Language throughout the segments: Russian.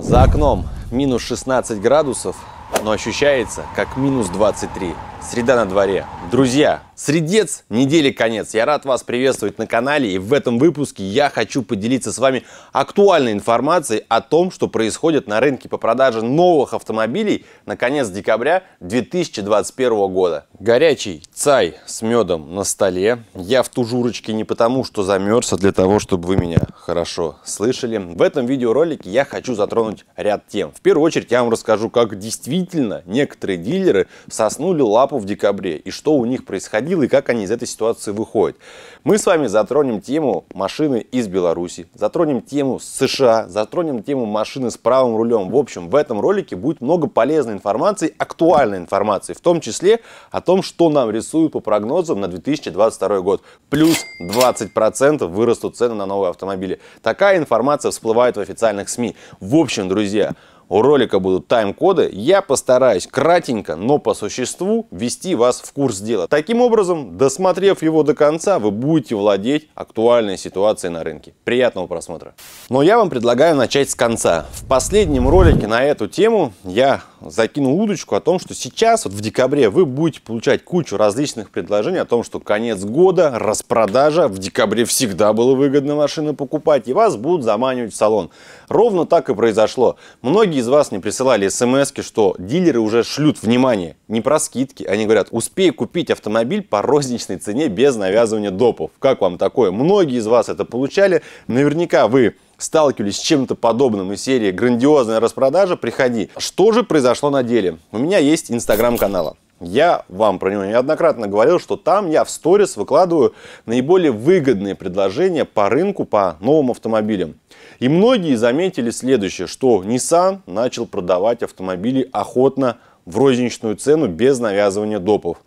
За окном минус 16 градусов, но ощущается как минус 23. Среда на дворе. Друзья, средец, недели конец. Я рад вас приветствовать на канале и в этом выпуске я хочу поделиться с вами актуальной информацией о том, что происходит на рынке по продаже новых автомобилей на конец декабря 2021 года. Горячий цай с медом на столе. Я в тужурочке не потому, что замерз, а для того, чтобы вы меня хорошо слышали. В этом видеоролике я хочу затронуть ряд тем. В первую очередь я вам расскажу, как действительно некоторые дилеры соснули лап ФАПу в декабре и что у них происходило и как они из этой ситуации выходят. Мы с вами затронем тему машины из Беларуси, затронем тему США, затронем тему машины с правым рулем. В общем, в этом ролике будет много полезной информации, актуальной информации, в том числе о том, что нам рисуют по прогнозам на 2022 год. Плюс 20% вырастут цены на новые автомобили. Такая информация всплывает в официальных СМИ. В общем, друзья, у ролика будут тайм-коды, я постараюсь кратенько, но по существу ввести вас в курс дела. Таким образом, досмотрев его до конца, вы будете владеть актуальной ситуацией на рынке. Приятного просмотра! Но я вам предлагаю начать с конца. В последнем ролике на эту тему я закинул удочку о том, что сейчас, вот в декабре, вы будете получать кучу различных предложений о том, что конец года, распродажа, в декабре всегда было выгодно машины покупать, и вас будут заманивать в салон. Ровно так и произошло. Многие из вас не присылали смс что дилеры уже шлют, внимание, не про скидки, они говорят, успей купить автомобиль по розничной цене без навязывания допов. Как вам такое? Многие из вас это получали, наверняка вы сталкивались с чем-то подобным из серии «Грандиозная распродажа, приходи». Что же произошло на деле? У меня есть инстаграм-канал. Я вам про него неоднократно говорил, что там я в сторис выкладываю наиболее выгодные предложения по рынку по новым автомобилям. И многие заметили следующее, что Nissan начал продавать автомобили охотно в розничную цену без навязывания допов.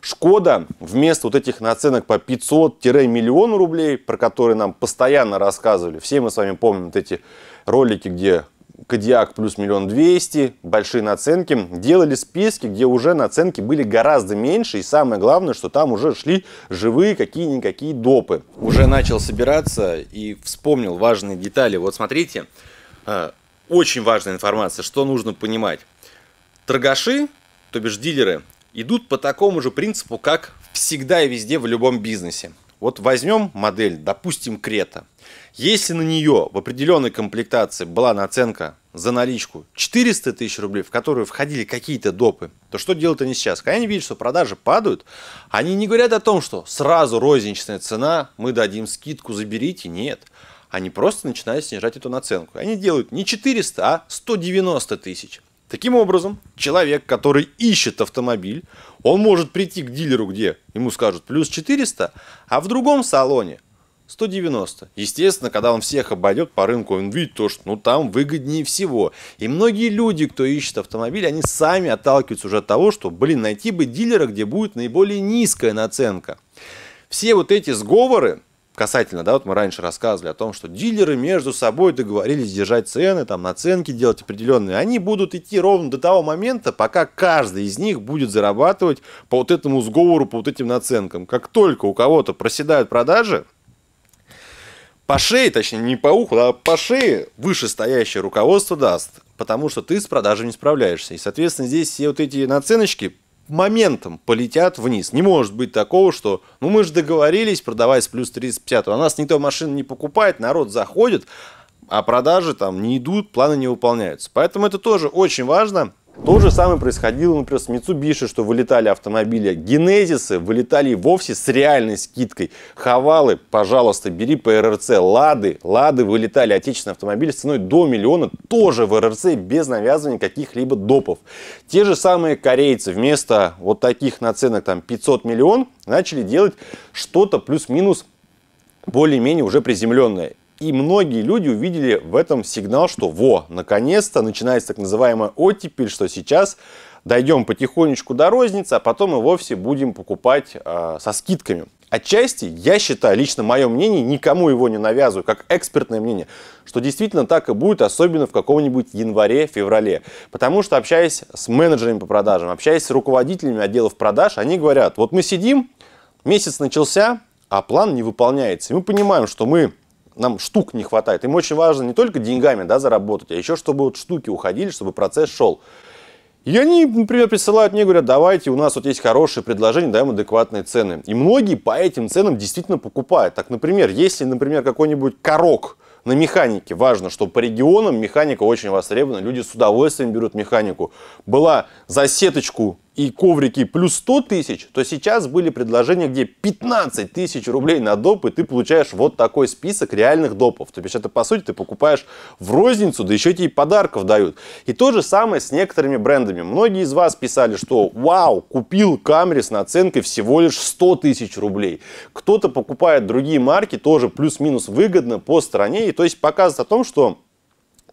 Шкода вместо вот этих наценок по 500-миллиону рублей, про которые нам постоянно рассказывали, все мы с вами помним вот эти ролики, где Кадиак плюс миллион двести, большие наценки, делали списки, где уже наценки были гораздо меньше, и самое главное, что там уже шли живые какие-никакие допы. Уже начал собираться и вспомнил важные детали. Вот смотрите, э, очень важная информация, что нужно понимать. Торгаши, то бишь дилеры, идут по такому же принципу, как всегда и везде в любом бизнесе. Вот возьмем модель, допустим, Крета. Если на нее в определенной комплектации была наценка за наличку 400 тысяч рублей, в которую входили какие-то допы, то что делают они сейчас? Когда они видят, что продажи падают, они не говорят о том, что сразу розничная цена, мы дадим скидку, заберите. Нет. Они просто начинают снижать эту наценку. Они делают не 400, а 190 тысяч. Таким образом, человек, который ищет автомобиль, он может прийти к дилеру, где ему скажут плюс 400, а в другом салоне 190. Естественно, когда он всех обойдет по рынку, он видит то, что ну, там выгоднее всего. И многие люди, кто ищет автомобиль, они сами отталкиваются уже от того, что, блин, найти бы дилера, где будет наиболее низкая наценка. Все вот эти сговоры, касательно, да, вот мы раньше рассказывали о том, что дилеры между собой договорились держать цены, там, наценки делать определенные, они будут идти ровно до того момента, пока каждый из них будет зарабатывать по вот этому сговору, по вот этим наценкам. Как только у кого-то проседают продажи, по шее, точнее, не по уху, а по шее вышестоящее руководство даст, потому что ты с продажей не справляешься. И, соответственно, здесь все вот эти наценочки моментом полетят вниз. Не может быть такого, что ну мы же договорились продавать с плюс 30-50, а нас никто машины не покупает, народ заходит, а продажи там не идут, планы не выполняются. Поэтому это тоже очень важно то же самое происходило, например, с Mitsubishi, что вылетали автомобили Генезисы, вылетали вовсе с реальной скидкой. Хавалы, пожалуйста, бери по РРЦ. Лады, Лады вылетали отечественные автомобили с ценой до миллиона, тоже в РРЦ, без навязывания каких-либо допов. Те же самые корейцы вместо вот таких наценок там 500 миллион начали делать что-то плюс-минус более-менее уже приземленное. И многие люди увидели в этом сигнал, что во, наконец-то начинается так называемая оттепель, что сейчас дойдем потихонечку до розницы, а потом и вовсе будем покупать э, со скидками. Отчасти, я считаю, лично мое мнение, никому его не навязываю, как экспертное мнение, что действительно так и будет, особенно в каком-нибудь январе-феврале. Потому что общаясь с менеджерами по продажам, общаясь с руководителями отделов продаж, они говорят, вот мы сидим, месяц начался, а план не выполняется. И мы понимаем, что мы нам штук не хватает. Им очень важно не только деньгами да, заработать, а еще чтобы вот штуки уходили, чтобы процесс шел. И они, например, присылают мне, говорят, давайте, у нас вот есть хорошие предложения, даем адекватные цены. И многие по этим ценам действительно покупают. Так, например, если, например, какой-нибудь корок на механике, важно, что по регионам механика очень востребована, люди с удовольствием берут механику. Была за сеточку и коврики плюс 100 тысяч, то сейчас были предложения, где 15 тысяч рублей на доп, и ты получаешь вот такой список реальных допов. То есть это, по сути, ты покупаешь в розницу, да еще тебе и подарков дают. И то же самое с некоторыми брендами. Многие из вас писали, что «Вау, купил камри с наценкой всего лишь 100 тысяч рублей». Кто-то покупает другие марки, тоже плюс-минус выгодно по стране, и то есть показывает о том, что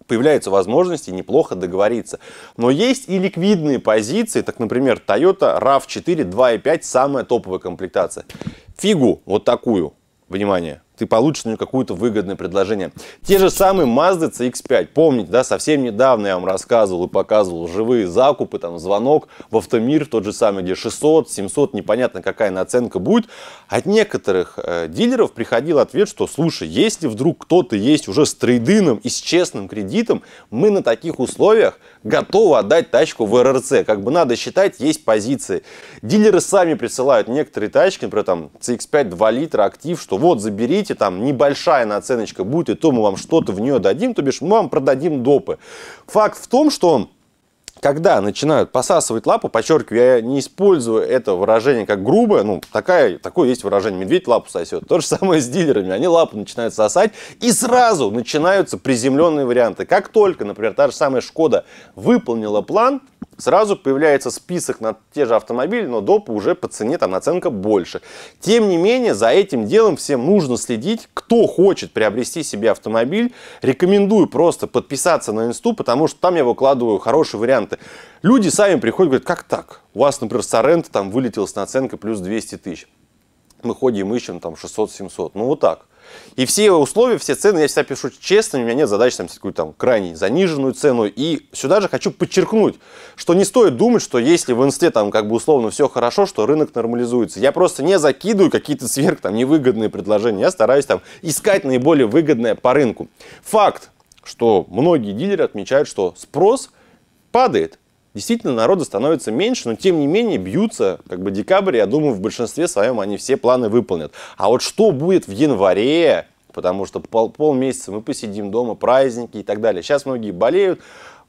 появляются возможности неплохо договориться. Но есть и ликвидные позиции, так, например, Toyota RAV4 2.5, самая топовая комплектация. Фигу вот такую, внимание, ты получишь на нее какое-то выгодное предложение. Те же самые Mazda CX-5. Помните, да, совсем недавно я вам рассказывал и показывал живые закупы, там, звонок в Автомир, тот же самый, где 600, 700, непонятно какая наценка будет. От некоторых э, дилеров приходил ответ, что, слушай, если вдруг кто-то есть уже с трейдином и с честным кредитом, мы на таких условиях готовы отдать тачку в РРЦ. Как бы надо считать, есть позиции. Дилеры сами присылают некоторые тачки, например, там CX-5 2 литра, актив, что вот, заберите, хотите, там небольшая наценочка будет, и то мы вам что-то в нее дадим, то бишь мы вам продадим допы. Факт в том, что когда начинают посасывать лапу, подчеркиваю, я не использую это выражение как грубое, ну, такая, такое есть выражение, медведь лапу сосет. То же самое с дилерами, они лапу начинают сосать, и сразу начинаются приземленные варианты. Как только, например, та же самая Шкода выполнила план, сразу появляется список на те же автомобили, но доп уже по цене там наценка больше. Тем не менее, за этим делом всем нужно следить. Кто хочет приобрести себе автомобиль, рекомендую просто подписаться на инсту, потому что там я выкладываю хорошие варианты. Люди сами приходят и говорят, как так? У вас, например, Соренто там вылетел с наценкой плюс 200 тысяч. Мы ходим, ищем там 600-700. Ну вот так. И все условия, все цены я всегда пишу честно, у меня нет задачи там какую-то там крайне заниженную цену. И сюда же хочу подчеркнуть, что не стоит думать, что если в инсте там как бы условно все хорошо, что рынок нормализуется. Я просто не закидываю какие-то сверх там невыгодные предложения, я стараюсь там искать наиболее выгодное по рынку. Факт, что многие дилеры отмечают, что спрос падает Действительно, народа становится меньше, но тем не менее бьются, как бы декабрь, я думаю, в большинстве своем они все планы выполнят. А вот что будет в январе, потому что пол, полмесяца мы посидим дома, праздники и так далее. Сейчас многие болеют,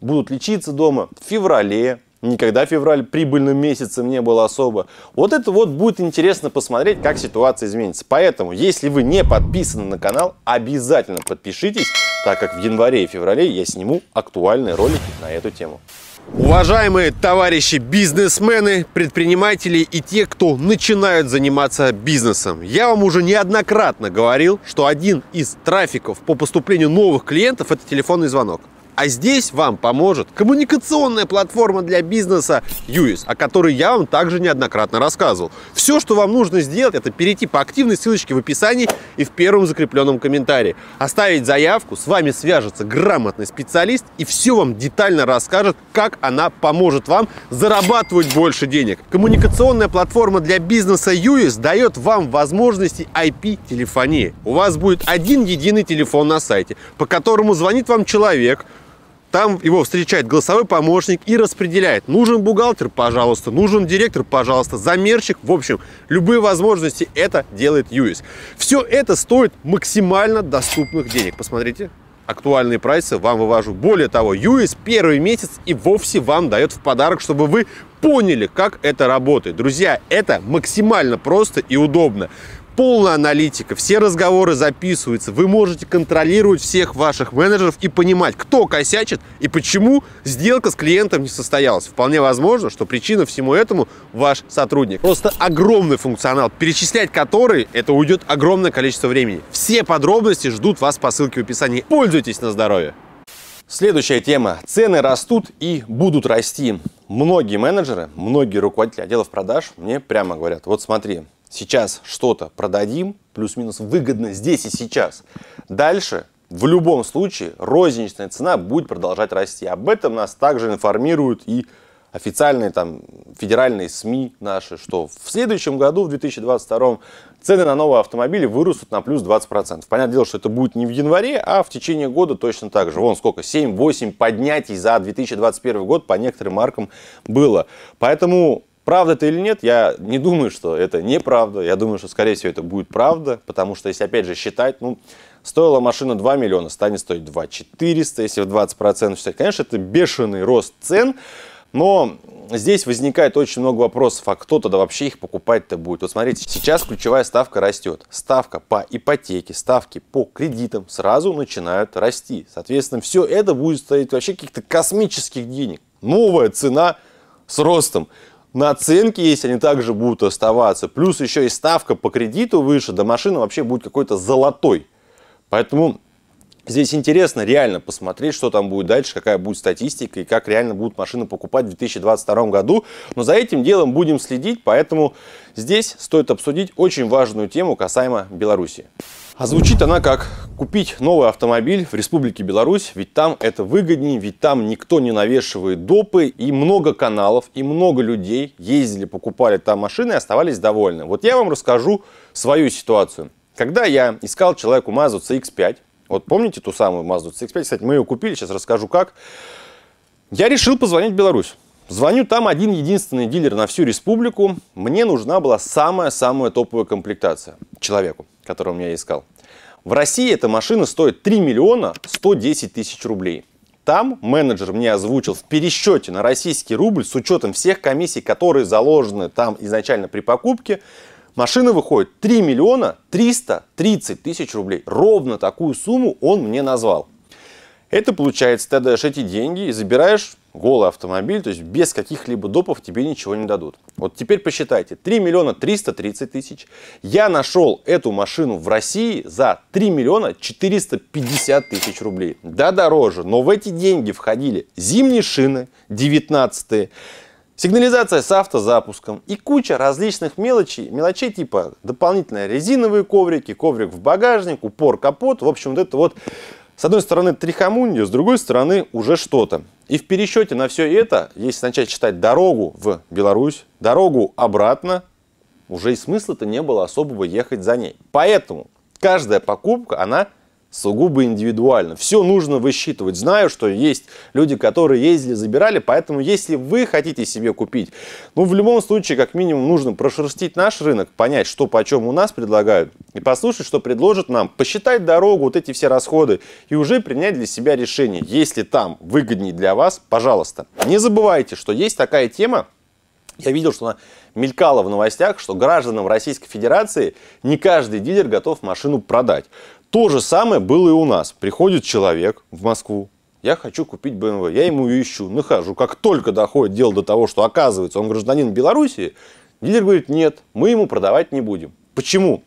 будут лечиться дома. В феврале, никогда февраль прибыльным месяцем не был особо. Вот это вот будет интересно посмотреть, как ситуация изменится. Поэтому, если вы не подписаны на канал, обязательно подпишитесь, так как в январе и феврале я сниму актуальные ролики на эту тему. Уважаемые товарищи бизнесмены, предприниматели и те, кто начинают заниматься бизнесом. Я вам уже неоднократно говорил, что один из трафиков по поступлению новых клиентов – это телефонный звонок. А здесь вам поможет коммуникационная платформа для бизнеса UIS, о которой я вам также неоднократно рассказывал. Все, что вам нужно сделать, это перейти по активной ссылочке в описании и в первом закрепленном комментарии. Оставить заявку, с вами свяжется грамотный специалист и все вам детально расскажет, как она поможет вам зарабатывать больше денег. Коммуникационная платформа для бизнеса UIS дает вам возможности IP-телефонии. У вас будет один единый телефон на сайте, по которому звонит вам человек, там его встречает голосовой помощник и распределяет. Нужен бухгалтер, пожалуйста, нужен директор, пожалуйста, замерщик. В общем, любые возможности это делает Юис. Все это стоит максимально доступных денег. Посмотрите, актуальные прайсы вам вывожу. Более того, US первый месяц и вовсе вам дает в подарок, чтобы вы поняли, как это работает. Друзья, это максимально просто и удобно полная аналитика, все разговоры записываются, вы можете контролировать всех ваших менеджеров и понимать, кто косячит и почему сделка с клиентом не состоялась. Вполне возможно, что причина всему этому ваш сотрудник. Просто огромный функционал, перечислять который, это уйдет огромное количество времени. Все подробности ждут вас по ссылке в описании. Пользуйтесь на здоровье! Следующая тема. Цены растут и будут расти. Многие менеджеры, многие руководители отделов продаж мне прямо говорят, вот смотри, сейчас что-то продадим, плюс-минус выгодно здесь и сейчас. Дальше в любом случае розничная цена будет продолжать расти. Об этом нас также информируют и официальные там федеральные СМИ наши, что в следующем году, в 2022, цены на новые автомобили вырастут на плюс 20%. Понятное дело, что это будет не в январе, а в течение года точно так же. Вон сколько, 7-8 поднятий за 2021 год по некоторым маркам было. Поэтому Правда это или нет, я не думаю, что это неправда. Я думаю, что, скорее всего, это будет правда, потому что, если опять же считать, ну, стоила машина 2 миллиона, станет стоить 2 400, если в 20% считать. Конечно, это бешеный рост цен, но здесь возникает очень много вопросов, а кто тогда вообще их покупать-то будет? Вот смотрите, сейчас ключевая ставка растет. Ставка по ипотеке, ставки по кредитам сразу начинают расти. Соответственно, все это будет стоить вообще каких-то космических денег. Новая цена с ростом наценки есть, они также будут оставаться. Плюс еще и ставка по кредиту выше, да машина вообще будет какой-то золотой. Поэтому здесь интересно реально посмотреть, что там будет дальше, какая будет статистика и как реально будут машины покупать в 2022 году. Но за этим делом будем следить, поэтому здесь стоит обсудить очень важную тему касаемо Беларуси. А звучит она как «Купить новый автомобиль в Республике Беларусь, ведь там это выгоднее, ведь там никто не навешивает допы, и много каналов, и много людей ездили, покупали там машины и оставались довольны». Вот я вам расскажу свою ситуацию. Когда я искал человеку Mazda CX-5, вот помните ту самую Mazda CX-5, кстати, мы ее купили, сейчас расскажу как, я решил позвонить в Беларусь. Звоню там один единственный дилер на всю республику. Мне нужна была самая-самая топовая комплектация человеку которую я искал. В России эта машина стоит 3 миллиона 110 тысяч рублей. Там менеджер мне озвучил в пересчете на российский рубль с учетом всех комиссий, которые заложены там изначально при покупке, машина выходит 3 миллиона 330 тысяч рублей. Ровно такую сумму он мне назвал. Это получается, ты отдаешь эти деньги и забираешь голый автомобиль, то есть без каких-либо допов тебе ничего не дадут. Вот теперь посчитайте, 3 миллиона 330 тысяч. Я нашел эту машину в России за 3 миллиона 450 тысяч рублей. Да, дороже, но в эти деньги входили зимние шины 19 сигнализация с автозапуском и куча различных мелочей, мелочей типа дополнительные резиновые коврики, коврик в багажник, упор капот, в общем, вот это вот с одной стороны трихомундию, с другой стороны уже что-то. И в пересчете на все это, если начать читать дорогу в Беларусь, дорогу обратно, уже и смысла-то не было особого ехать за ней. Поэтому каждая покупка, она сугубо индивидуально. Все нужно высчитывать. Знаю, что есть люди, которые ездили, забирали, поэтому если вы хотите себе купить, ну, в любом случае, как минимум, нужно прошерстить наш рынок, понять, что почем у нас предлагают, и послушать, что предложат нам, посчитать дорогу, вот эти все расходы, и уже принять для себя решение. Если там выгоднее для вас, пожалуйста. Не забывайте, что есть такая тема, я видел, что она мелькала в новостях, что гражданам Российской Федерации не каждый дилер готов машину продать. То же самое было и у нас. Приходит человек в Москву, я хочу купить BMW, я ему ее ищу, нахожу. Как только доходит дело до того, что оказывается он гражданин Белоруссии, дилер говорит, нет, мы ему продавать не будем. Почему?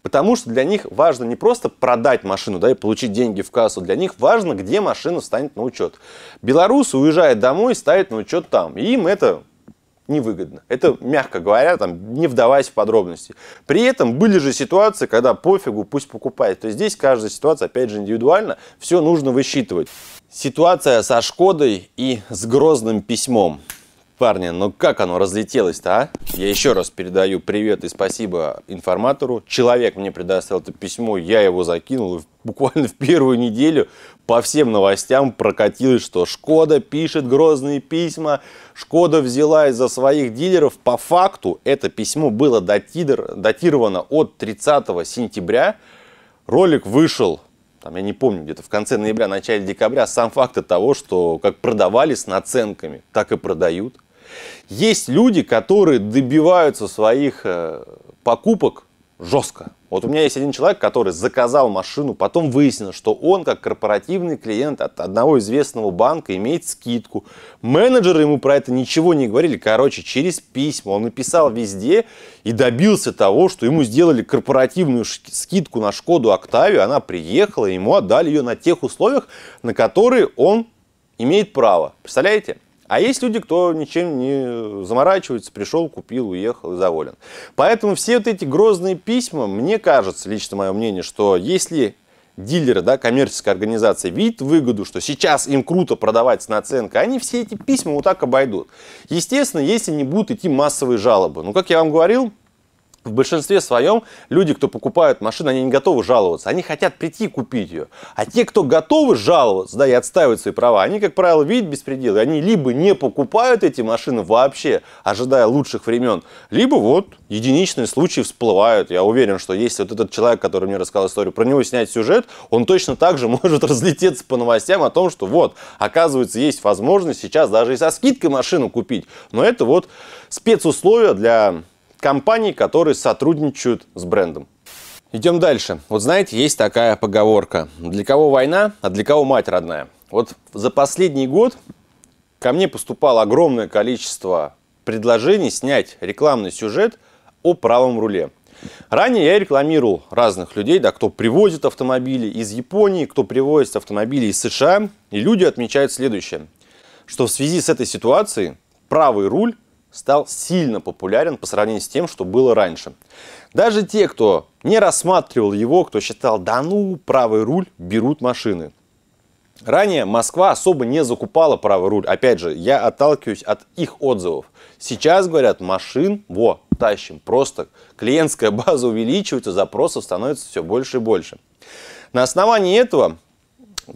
Потому что для них важно не просто продать машину да, и получить деньги в кассу, для них важно, где машина встанет на учет. Белорус уезжает домой, ставит на учет там. И им это невыгодно. Это, мягко говоря, там, не вдаваясь в подробности. При этом были же ситуации, когда пофигу, пусть покупает. То есть здесь каждая ситуация, опять же, индивидуально, все нужно высчитывать. Ситуация со Шкодой и с грозным письмом. Парни, ну как оно разлетелось-то, а? Я еще раз передаю привет и спасибо информатору. Человек мне предоставил это письмо, я его закинул. Буквально в первую неделю по всем новостям прокатилось, что Шкода пишет грозные письма, Шкода взяла из-за своих дилеров. По факту это письмо было датировано от 30 сентября. Ролик вышел, там, я не помню, где-то в конце ноября, начале декабря. Сам факт от того, что как продавали с наценками, так и продают. Есть люди, которые добиваются своих э, покупок жестко. Вот у меня есть один человек, который заказал машину, потом выяснилось, что он, как корпоративный клиент от одного известного банка, имеет скидку. Менеджеры ему про это ничего не говорили. Короче, через письма он написал везде и добился того, что ему сделали корпоративную скидку на Шкоду Октавию. Она приехала, ему отдали ее на тех условиях, на которые он имеет право. Представляете? А есть люди, кто ничем не заморачивается, пришел, купил, уехал и заволен. Поэтому все вот эти грозные письма, мне кажется, лично мое мнение, что если дилеры, да, коммерческая организация видит выгоду, что сейчас им круто продавать с наценкой, они все эти письма вот так обойдут. Естественно, если не будут идти массовые жалобы. Ну, как я вам говорил, в большинстве своем люди, кто покупают машину, они не готовы жаловаться. Они хотят прийти и купить ее. А те, кто готовы жаловаться, да, и отстаивать свои права, они, как правило, видят беспредел. И они либо не покупают эти машины вообще, ожидая лучших времен, либо вот единичные случаи всплывают. Я уверен, что есть вот этот человек, который мне рассказал историю, про него снять сюжет, он точно так же может разлететься по новостям о том, что вот, оказывается, есть возможность сейчас даже и со скидкой машину купить. Но это вот спецусловия для компаний, которые сотрудничают с брендом. Идем дальше. Вот знаете, есть такая поговорка. Для кого война, а для кого мать родная. Вот за последний год ко мне поступало огромное количество предложений снять рекламный сюжет о правом руле. Ранее я рекламировал разных людей, да, кто привозит автомобили из Японии, кто привозит автомобили из США. И люди отмечают следующее, что в связи с этой ситуацией правый руль стал сильно популярен по сравнению с тем, что было раньше. Даже те, кто не рассматривал его, кто считал, да ну, правый руль, берут машины. Ранее Москва особо не закупала правый руль. Опять же, я отталкиваюсь от их отзывов. Сейчас, говорят, машин, во, тащим. Просто клиентская база увеличивается, запросов становится все больше и больше. На основании этого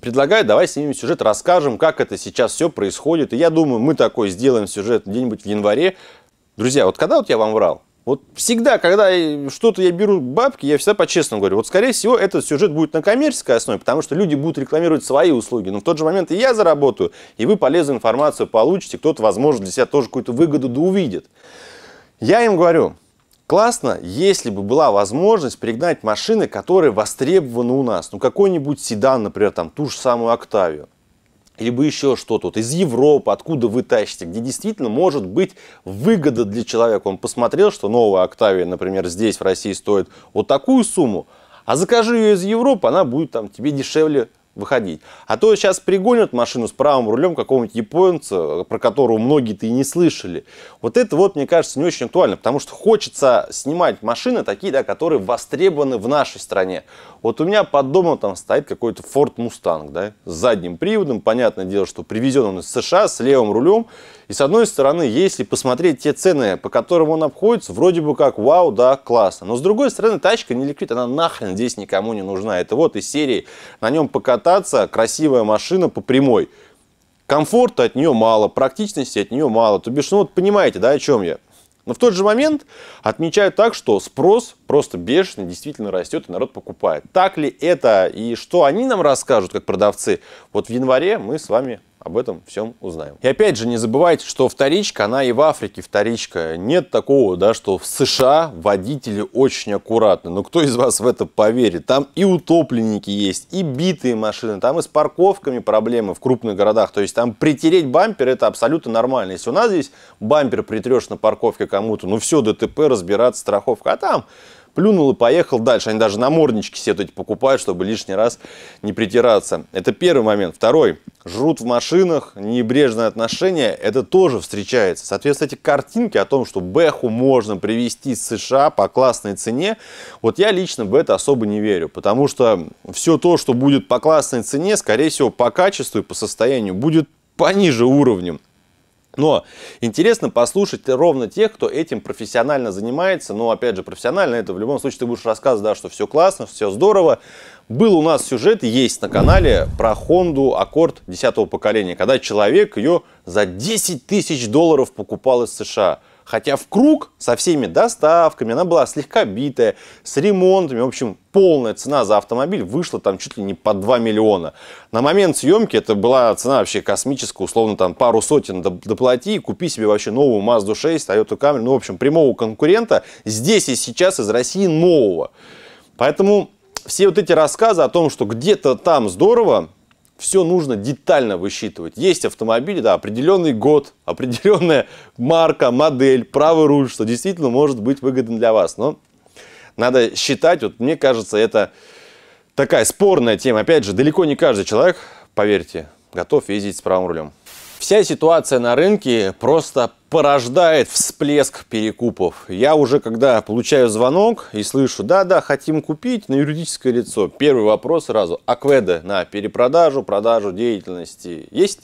Предлагаю, давай снимем сюжет, расскажем, как это сейчас все происходит. И я думаю, мы такой сделаем сюжет где-нибудь в январе. Друзья, вот когда вот я вам врал? Вот всегда, когда что-то я беру бабки, я всегда по-честному говорю, вот скорее всего этот сюжет будет на коммерческой основе, потому что люди будут рекламировать свои услуги, но в тот же момент и я заработаю, и вы полезную информацию получите, кто-то, возможно, для себя тоже какую-то выгоду да увидит. Я им говорю, Классно, если бы была возможность пригнать машины, которые востребованы у нас. Ну, какой-нибудь седан, например, там, ту же самую «Октавию». Либо еще что-то вот из Европы, откуда вы тащите, где действительно может быть выгода для человека. Он посмотрел, что новая «Октавия», например, здесь в России стоит вот такую сумму, а закажи ее из Европы, она будет там тебе дешевле выходить. А то сейчас пригонят машину с правым рулем какого-нибудь японца, про которого многие-то и не слышали. Вот это вот, мне кажется, не очень актуально, потому что хочется снимать машины такие, да, которые востребованы в нашей стране. Вот у меня под домом там стоит какой-то Ford Mustang, да, с задним приводом, понятное дело, что привезен он из США, с левым рулем, и с одной стороны, если посмотреть те цены, по которым он обходится, вроде бы как, вау, да, классно. Но с другой стороны, тачка не ликвид, она нахрен здесь никому не нужна. Это вот из серии на нем покататься, красивая машина по прямой. Комфорта от нее мало, практичности от нее мало. То бишь, ну вот понимаете, да, о чем я. Но в тот же момент отмечают так, что спрос просто бешеный, действительно растет, и народ покупает. Так ли это и что они нам расскажут, как продавцы? Вот в январе мы с вами об этом всем узнаем. И опять же, не забывайте, что вторичка, она и в Африке вторичка. Нет такого, да, что в США водители очень аккуратны. Но кто из вас в это поверит? Там и утопленники есть, и битые машины, там и с парковками проблемы в крупных городах. То есть там притереть бампер это абсолютно нормально. Если у нас здесь бампер притрешь на парковке кому-то, ну все, ДТП, разбираться, страховка. А там плюнул и поехал дальше. Они даже наморднички все эти покупают, чтобы лишний раз не притираться. Это первый момент. Второй. Жрут в машинах, небрежное отношение, это тоже встречается. Соответственно, эти картинки о том, что Бэху можно привезти из США по классной цене, вот я лично в это особо не верю, потому что все то, что будет по классной цене, скорее всего, по качеству и по состоянию будет пониже уровнем. Но интересно послушать ровно тех, кто этим профессионально занимается. Но, опять же, профессионально это в любом случае ты будешь рассказывать, да, что все классно, все здорово. Был у нас сюжет, есть на канале, про Honda Accord 10 поколения, когда человек ее за 10 тысяч долларов покупал из США. Хотя в круг со всеми доставками она была слегка битая, с ремонтами. В общем, полная цена за автомобиль вышла там чуть ли не по 2 миллиона. На момент съемки это была цена вообще космическая, условно там пару сотен доплати, купи себе вообще новую Mazda 6, Toyota Camry, ну, в общем, прямого конкурента здесь и сейчас из России нового. Поэтому все вот эти рассказы о том, что где-то там здорово, все нужно детально высчитывать. Есть автомобили, да, определенный год, определенная марка, модель, правый руль, что действительно может быть выгодно для вас. Но надо считать, вот мне кажется, это такая спорная тема. Опять же, далеко не каждый человек, поверьте, готов ездить с правым рулем. Вся ситуация на рынке просто порождает всплеск перекупов. Я уже когда получаю звонок и слышу, да-да, хотим купить на юридическое лицо, первый вопрос сразу, акведа на перепродажу, продажу деятельности есть?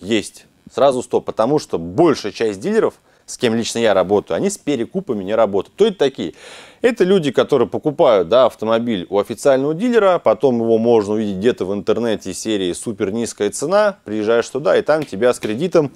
Есть. Сразу стоп, потому что большая часть дилеров – с кем лично я работаю, они с перекупами не работают. То это такие. Это люди, которые покупают да, автомобиль у официального дилера, потом его можно увидеть где-то в интернете серии супер низкая цена, приезжаешь туда, и там тебя с кредитом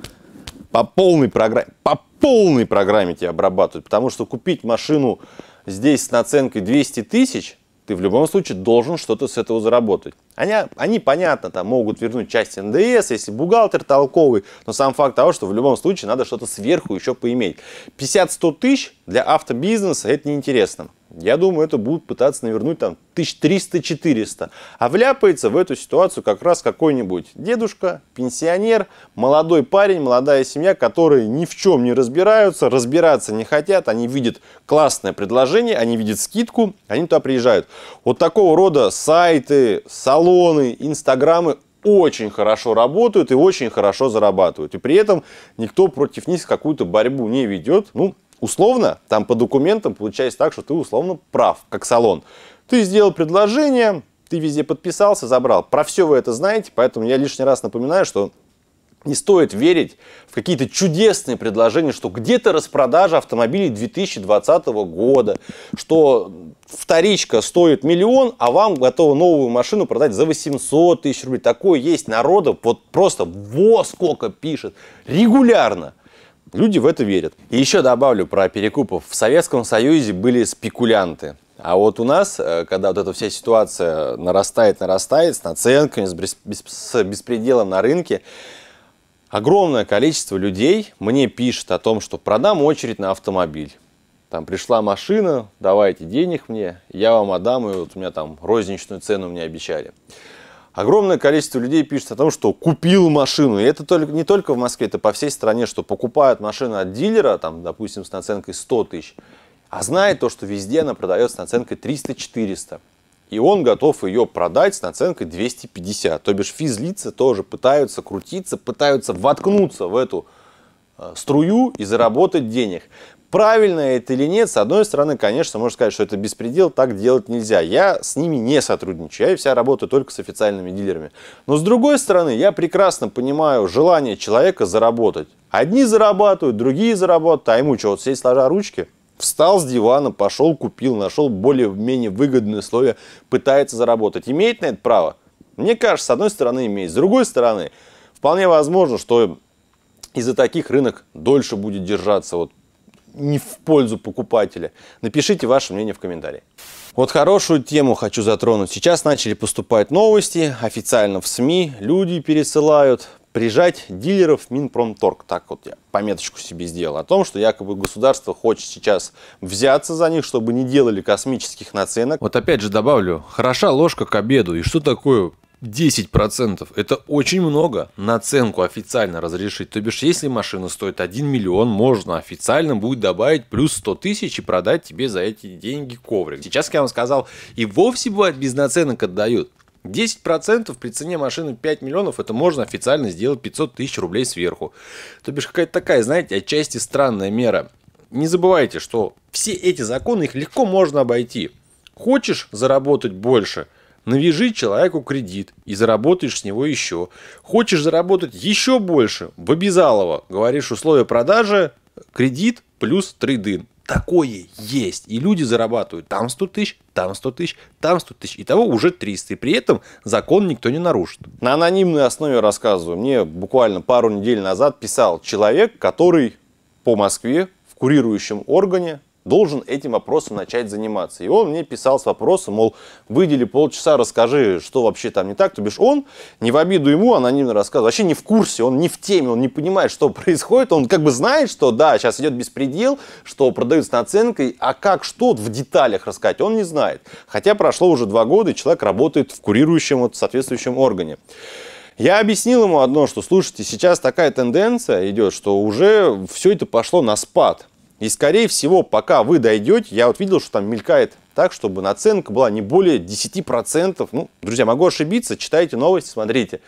по полной программе, по полной программе тебя обрабатывают, потому что купить машину здесь с наценкой 200 тысяч – ты в любом случае должен что-то с этого заработать. Они, они, понятно, там могут вернуть часть НДС, если бухгалтер толковый, но сам факт того, что в любом случае надо что-то сверху еще поиметь. 50-100 тысяч для автобизнеса это неинтересно. Я думаю, это будут пытаться навернуть там 1300-400. А вляпается в эту ситуацию как раз какой-нибудь дедушка, пенсионер, молодой парень, молодая семья, которые ни в чем не разбираются, разбираться не хотят. Они видят классное предложение, они видят скидку, они туда приезжают. Вот такого рода сайты, салоны, инстаграмы очень хорошо работают и очень хорошо зарабатывают. И при этом никто против них какую-то борьбу не ведет. Ну, условно, там по документам получается так, что ты условно прав, как салон. Ты сделал предложение, ты везде подписался, забрал. Про все вы это знаете, поэтому я лишний раз напоминаю, что не стоит верить в какие-то чудесные предложения, что где-то распродажа автомобилей 2020 года, что вторичка стоит миллион, а вам готовы новую машину продать за 800 тысяч рублей. Такое есть народу, вот просто во сколько пишет, регулярно. Люди в это верят. И еще добавлю про перекупов. В Советском Союзе были спекулянты. А вот у нас, э, когда вот эта вся ситуация нарастает, нарастает, с наценками, с, бесп... с беспределом на рынке, огромное количество людей мне пишет о том, что продам очередь на автомобиль. Там пришла машина, давайте денег мне, я вам отдам, и вот у меня там розничную цену мне обещали огромное количество людей пишет о том, что купил машину. И это только, не только в Москве, это по всей стране, что покупают машину от дилера, там, допустим, с наценкой 100 тысяч, а знает то, что везде она продается с наценкой 300-400. И он готов ее продать с наценкой 250. То бишь физлицы тоже пытаются крутиться, пытаются воткнуться в эту э, струю и заработать денег. Правильно это или нет, с одной стороны, конечно, можно сказать, что это беспредел, так делать нельзя. Я с ними не сотрудничаю, я вся работаю только с официальными дилерами. Но с другой стороны, я прекрасно понимаю желание человека заработать. Одни зарабатывают, другие зарабатывают, а ему что, вот сесть сложа ручки? Встал с дивана, пошел, купил, нашел более-менее выгодные условия, пытается заработать. Имеет на это право? Мне кажется, с одной стороны имеет. С другой стороны, вполне возможно, что из-за таких рынок дольше будет держаться вот не в пользу покупателя. Напишите ваше мнение в комментарии. Вот хорошую тему хочу затронуть. Сейчас начали поступать новости официально в СМИ. Люди пересылают прижать дилеров Минпромторг. Так вот я пометочку себе сделал о том, что якобы государство хочет сейчас взяться за них, чтобы не делали космических наценок. Вот опять же добавлю, хороша ложка к обеду. И что такое 10% это очень много наценку официально разрешить. То бишь, если машина стоит 1 миллион, можно официально будет добавить плюс 100 тысяч и продать тебе за эти деньги коврик. Сейчас, как я вам сказал, и вовсе бывает без наценок отдают. 10% при цене машины 5 миллионов, это можно официально сделать 500 тысяч рублей сверху. То бишь, какая-то такая, знаете, отчасти странная мера. Не забывайте, что все эти законы, их легко можно обойти. Хочешь заработать больше – Навяжи человеку кредит и заработаешь с него еще. Хочешь заработать еще больше? В обязалово. Говоришь условия продажи, кредит плюс трейдин. Такое есть. И люди зарабатывают там 100 тысяч, там 100 тысяч, там 100 тысяч. Итого уже 300. И при этом закон никто не нарушит. На анонимной основе рассказываю. Мне буквально пару недель назад писал человек, который по Москве в курирующем органе должен этим вопросом начать заниматься. И он мне писал с вопросом, мол, выдели полчаса, расскажи, что вообще там не так. То бишь он, не в обиду ему, анонимно рассказывал, вообще не в курсе, он не в теме, он не понимает, что происходит. Он как бы знает, что да, сейчас идет беспредел, что продаются наценкой, а как что в деталях рассказать, он не знает. Хотя прошло уже два года, и человек работает в курирующем вот, соответствующем органе. Я объяснил ему одно, что, слушайте, сейчас такая тенденция идет, что уже все это пошло на спад. И скорее всего, пока вы дойдете, я вот видел, что там мелькает так, чтобы наценка была не более 10%. Ну, друзья, могу ошибиться, читайте новости, смотрите.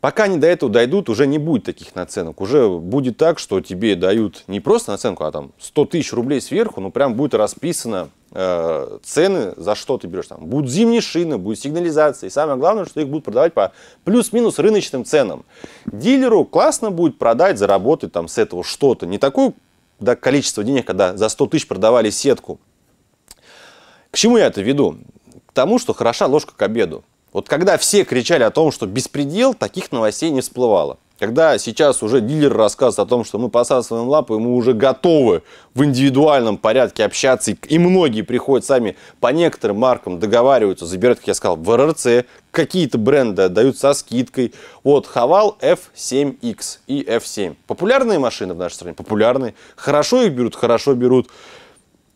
Пока они до этого дойдут, уже не будет таких наценок. Уже будет так, что тебе дают не просто наценку, а там 100 тысяч рублей сверху, ну прям будет расписано э, цены, за что ты берешь. Там будут зимние шины, будет сигнализация. И самое главное, что их будут продавать по плюс-минус рыночным ценам. Дилеру классно будет продать, заработать там с этого что-то. Не такую да, количество денег, когда за 100 тысяч продавали сетку. К чему я это веду? К тому, что хороша ложка к обеду. Вот когда все кричали о том, что беспредел, таких новостей не всплывало. Когда сейчас уже дилер рассказывает о том, что мы посасываем лапы, мы уже готовы в индивидуальном порядке общаться, и многие приходят сами по некоторым маркам, договариваются, забирают, как я сказал, в РРЦ, какие-то бренды отдают со скидкой. Вот Хавал F7X и F7. Популярные машины в нашей стране? Популярные. Хорошо их берут? Хорошо берут.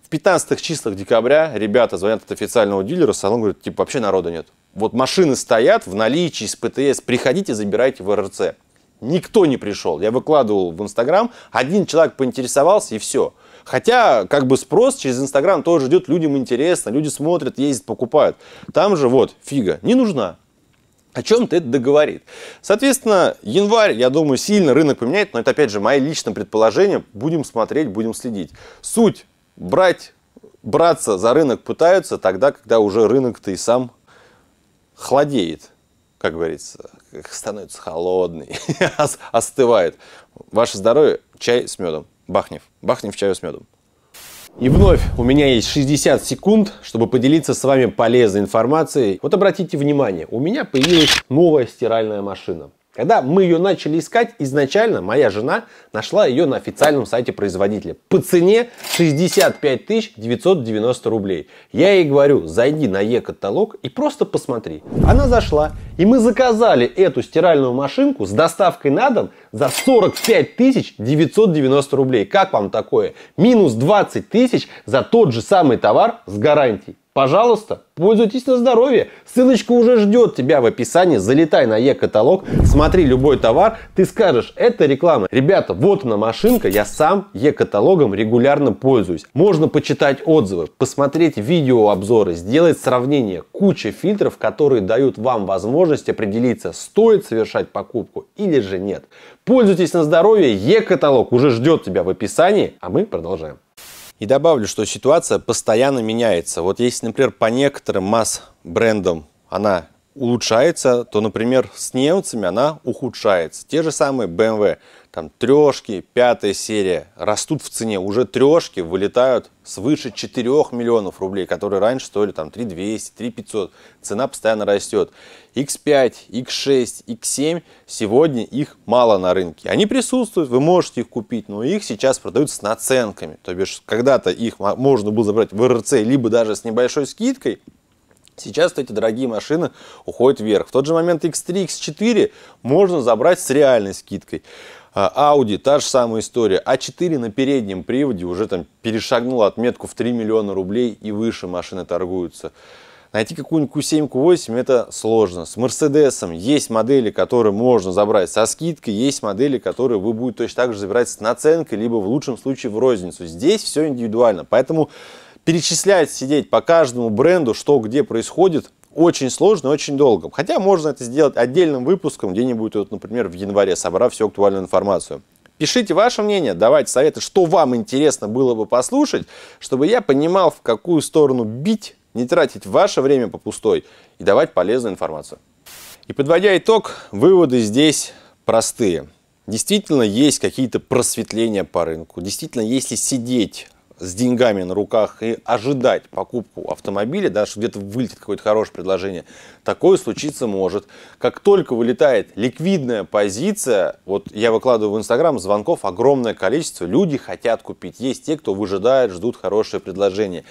В 15 числах декабря ребята звонят от официального дилера, салон говорит, типа, вообще народа нет. Вот машины стоят в наличии с ПТС, приходите, забирайте в РРЦ. Никто не пришел. Я выкладывал в Инстаграм, один человек поинтересовался и все. Хотя, как бы спрос через Инстаграм тоже идет, людям интересно, люди смотрят, ездят, покупают. Там же вот фига не нужна. О чем ты это договорит. Соответственно, январь, я думаю, сильно рынок поменяет, но это, опять же, мое личное предположение. Будем смотреть, будем следить. Суть брать, браться за рынок пытаются тогда, когда уже рынок-то и сам хладеет, как говорится становится холодный, остывает. Ваше здоровье, чай с медом. Бахнев. Бахнев чаю с медом. И вновь у меня есть 60 секунд, чтобы поделиться с вами полезной информацией. Вот обратите внимание, у меня появилась новая стиральная машина. Когда мы ее начали искать, изначально моя жена нашла ее на официальном сайте производителя по цене 65 990 рублей. Я ей говорю, зайди на Е-каталог и просто посмотри. Она зашла, и мы заказали эту стиральную машинку с доставкой на дом за 45 990 рублей. Как вам такое? Минус 20 тысяч за тот же самый товар с гарантией. Пожалуйста, пользуйтесь на здоровье. Ссылочка уже ждет тебя в описании. Залетай на е каталог смотри любой товар. Ты скажешь, это реклама. Ребята, вот она машинка. Я сам е каталогом регулярно пользуюсь. Можно почитать отзывы, посмотреть видеообзоры, сделать сравнение. Куча фильтров, которые дают вам возможность определиться, стоит совершать покупку или же нет. Пользуйтесь на здоровье. е каталог уже ждет тебя в описании. А мы продолжаем. И добавлю, что ситуация постоянно меняется. Вот если, например, по некоторым масс-брендам она улучшается, то, например, с немцами она ухудшается. Те же самые BMW эм – там трешки, пятая серия, растут в цене. Уже трешки вылетают свыше 4 миллионов рублей, которые раньше стоили там 3200, 3500. Цена постоянно растет. X5, X6, X7, сегодня их мало на рынке. Они присутствуют, вы можете их купить, но их сейчас продают с наценками. То бишь, когда-то их можно было забрать в РЦ, либо даже с небольшой скидкой, Сейчас эти дорогие машины уходят вверх. В тот же момент X3, X4 можно забрать с реальной скидкой. Audi, а, та же самая история. А4 на переднем приводе уже там перешагнула отметку в 3 миллиона рублей и выше машины торгуются. Найти какую-нибудь Q7, Q8 это сложно. С Мерседесом есть модели, которые можно забрать со скидкой, есть модели, которые вы будете точно так же забирать с наценкой, либо в лучшем случае в розницу. Здесь все индивидуально, поэтому перечислять, сидеть по каждому бренду, что где происходит, очень сложно и очень долго. Хотя можно это сделать отдельным выпуском, где-нибудь, вот, например, в январе, собрав всю актуальную информацию. Пишите ваше мнение, давайте советы, что вам интересно было бы послушать, чтобы я понимал, в какую сторону бить, не тратить ваше время по пустой и давать полезную информацию. И подводя итог, выводы здесь простые. Действительно есть какие-то просветления по рынку. Действительно, если сидеть с деньгами на руках и ожидать покупку автомобиля, да, что где-то вылетит какое-то хорошее предложение, такое случиться может. Как только вылетает ликвидная позиция, вот я выкладываю в Инстаграм звонков огромное количество, люди хотят купить. Есть те, кто выжидает, ждут хорошее предложение.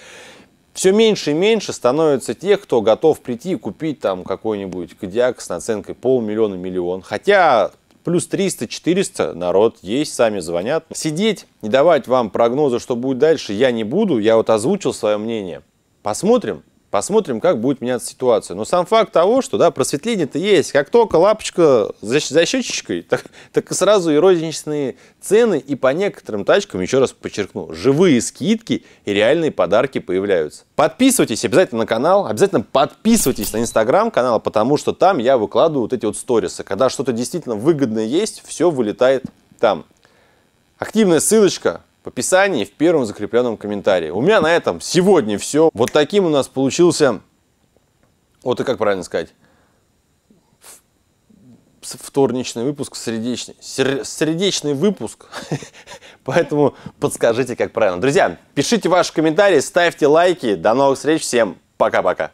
Все меньше и меньше становится тех, кто готов прийти и купить там какой-нибудь кодиак с наценкой полмиллиона-миллион. Хотя Плюс 300-400 народ есть, сами звонят. Сидеть не давать вам прогнозы, что будет дальше, я не буду. Я вот озвучил свое мнение. Посмотрим, Посмотрим, как будет меняться ситуация. Но сам факт того, что да, просветление-то есть. Как только лапочка защитчикой, так, так и сразу и розничные цены, и по некоторым тачкам, еще раз подчеркну, живые скидки и реальные подарки появляются. Подписывайтесь обязательно на канал, обязательно подписывайтесь на инстаграм канал, потому что там я выкладываю вот эти вот сторисы. Когда что-то действительно выгодное есть, все вылетает там. Активная ссылочка в описании, в первом закрепленном комментарии. У меня на этом сегодня все. Вот таким у нас получился, вот и как правильно сказать, вторничный выпуск, сердечный, сердечный выпуск. Поэтому подскажите, как правильно. Друзья, пишите ваши комментарии, ставьте лайки. До новых встреч. Всем пока-пока.